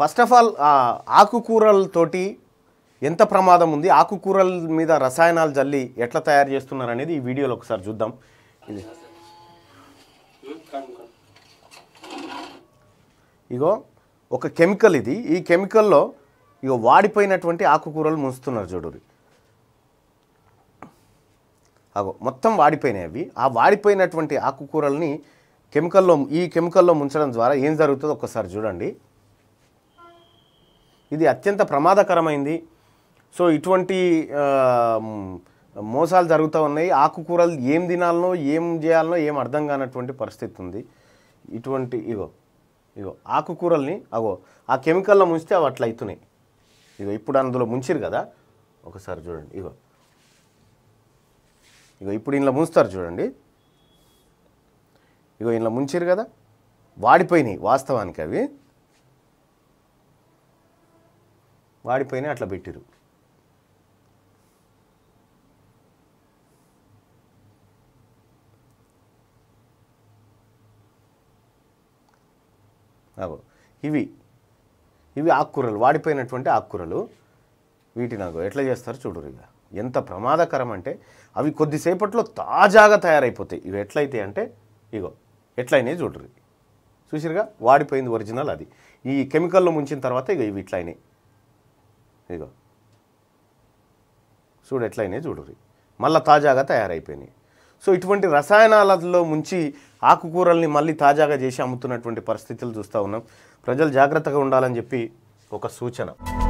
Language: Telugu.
ఫస్ట్ ఆఫ్ ఆల్ ఆకుకూరలతోటి ఎంత ప్రమాదం ఉంది ఆకుకూరల మీద రసాయనాలు జల్లి ఎట్లా తయారు చేస్తున్నారు అనేది ఈ వీడియోలో ఒకసారి చూద్దాం ఇది ఇగో ఒక కెమికల్ ఇది ఈ కెమికల్లో ఇగో వాడిపోయినటువంటి ఆకుకూరలు ముంచుతున్నారు చూడురి అగో మొత్తం వాడిపోయినాయి అవి ఆ వాడిపోయినటువంటి ఆకుకూరల్ని కెమికల్లో ఈ కెమికల్లో ముంచడం ద్వారా ఏం జరుగుతుందో ఒకసారి చూడండి ఇది అత్యంత ప్రమాదకరమైంది సో ఇటువంటి మోసాలు జరుగుతూ ఉన్నాయి ఆకుకూరలు ఏం తినాలనో ఏం చేయాలనో ఏం అర్థం కానటువంటి పరిస్థితి ఉంది ఇటువంటి ఇగో ఇగో ఆకుకూరల్ని అగో ఆ కెమికల్లో ముంచితే అవి అట్లా అవుతున్నాయి ఇగో ఇప్పుడు అందులో ముంచిరు కదా ఒకసారి చూడండి ఇగో ఇగో ఇప్పుడు ఇంట్లో ముంచుతారు చూడండి ఇగో ఇంట్లో ముంచిరు కదా వాడిపోయినాయి వాస్తవానికి అవి వాడిపోయిన అట్లా పెట్టిరు ఇవి ఇవి ఆకుకూరలు వాడిపోయినటువంటి ఆకుకూరలు వీటి నాకు ఎట్లా చేస్తారు చూడరు ఇక ఎంత ప్రమాదకరం అంటే అవి కొద్దిసేపట్లో తాజాగా తయారైపోతాయి ఇవి ఎట్లయితే అంటే ఇగో ఎట్లయినాయి చూడరు చూసిరుగా వాడిపోయింది ఒరిజినల్ అది ఈ కెమికల్లో ముంచిన తర్వాత ఇక ఇవి ఇట్లయినాయి ఇదిగో చూడు ఎట్లయినాయి చూడరు మళ్ళీ తాజాగా తయారైపోయినాయి సో ఇటువంటి రసాయనాలలో ముంచి ఆకుకూరల్ని మళ్ళీ తాజాగా చేసి అమ్ముతున్నటువంటి పరిస్థితులు చూస్తూ ఉన్నాం ప్రజలు జాగ్రత్తగా ఉండాలని చెప్పి ఒక సూచన